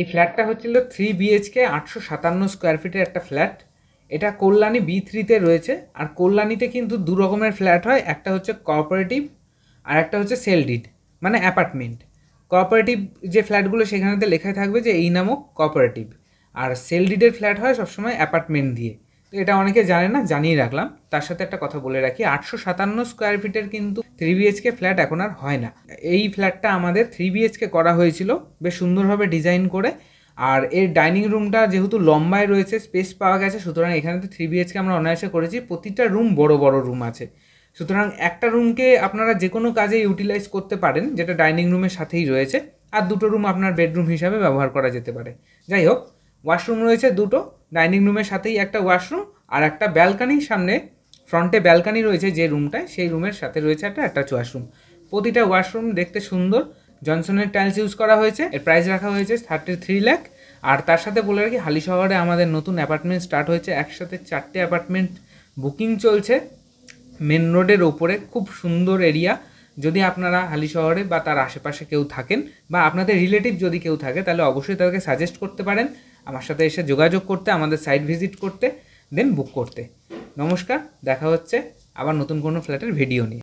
এই ফ্ল্যাটটা হচ্ছিল থ্রি বিএইচকে আটশো সাতান্ন স্কোয়ার ফিটের একটা ফ্ল্যাট এটা কল্যাণী বি থ্রিতে রয়েছে আর কল্যাণীতে কিন্তু দু রকমের ফ্ল্যাট হয় একটা হচ্ছে কোঅপারেটিভ আর একটা হচ্ছে সেল ডিড মানে অ্যাপার্টমেন্ট কোঅপারেটিভ যে ফ্ল্যাটগুলো সেখানেতে লেখায় থাকবে যে এই নামক কোঅপারেটিভ আর সেল ডিডের ফ্ল্যাট হয় সবসময় অ্যাপার্টমেন্ট দিয়ে তো এটা অনেকে জানে না জানিয়ে রাখলাম তার সাথে একটা কথা বলে রাখি আটশো সাতান্ন স্কোয়ার ফিটের কিন্তু থ্রি বিএচকে ফ্ল্যাট এখন আর হয় না এই ফ্ল্যাটটা আমাদের থ্রি বিএচকে করা হয়েছিল বেশ সুন্দরভাবে ডিজাইন করে আর এর ডাইনিং রুমটা যেহেতু লম্বায় রয়েছে স্পেস পাওয়া গেছে সুতরাং এখানে তো থ্রি বিএচকে আমরা অনায়াসে করেছি প্রতিটা রুম বড় বড় রুম আছে সুতরাং একটা রুমকে আপনারা যে কোনো কাজে ইউটিলাইজ করতে পারেন যেটা ডাইনিং রুমের সাথেই রয়েছে আর দুটো রুম আপনার বেডরুম হিসাবে ব্যবহার করা যেতে পারে যাই হোক ওয়াশরুম রয়েছে দুটো ডাইনিং রুমের সাথেই একটা ওয়াশরুম আর একটা ব্যালকানির সামনে ফ্রন্টে ব্যালকানি রয়েছে যে রুমটায় সেই রুমের সাথে রয়েছে একটা অ্যাটাচ ওয়াশরুম প্রতিটা ওয়াশরুম দেখতে সুন্দর জনসনের টাইলস ইউজ করা হয়েছে এর প্রাইস রাখা হয়েছে থার্টি থ্রি ল্যাক আর তার সাথে বলে রাখি হালি শহরে আমাদের নতুন অ্যাপার্টমেন্ট স্টার্ট হয়েছে একসাথে চারটে অ্যাপার্টমেন্ট বুকিং চলছে মেন রোডের ওপরে খুব সুন্দর এরিয়া যদি আপনারা হালি শহরে বা তার আশেপাশে কেউ থাকেন বা আপনাদের রিলেটিভ যদি কেউ থাকে তাহলে অবশ্যই তাদেরকে সাজেস্ট করতে পারেন আমার সাথে এসে যোগাযোগ করতে আমাদের সাইট ভিজিট করতে দেন বুক করতে নমস্কার দেখা হচ্ছে আবার নতুন কোনো ফ্ল্যাটের ভিডিও নিয়ে